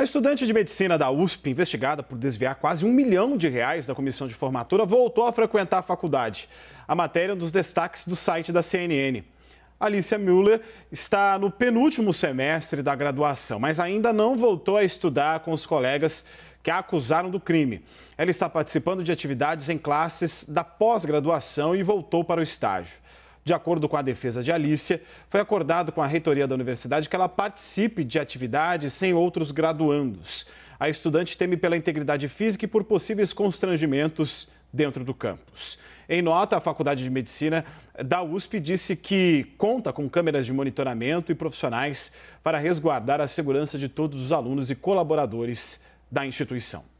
A estudante de medicina da USP, investigada por desviar quase um milhão de reais da comissão de formatura, voltou a frequentar a faculdade. A matéria é um dos destaques do site da CNN. Alicia Müller está no penúltimo semestre da graduação, mas ainda não voltou a estudar com os colegas que a acusaram do crime. Ela está participando de atividades em classes da pós-graduação e voltou para o estágio. De acordo com a defesa de Alícia, foi acordado com a reitoria da universidade que ela participe de atividades sem outros graduandos. A estudante teme pela integridade física e por possíveis constrangimentos dentro do campus. Em nota, a Faculdade de Medicina da USP disse que conta com câmeras de monitoramento e profissionais para resguardar a segurança de todos os alunos e colaboradores da instituição.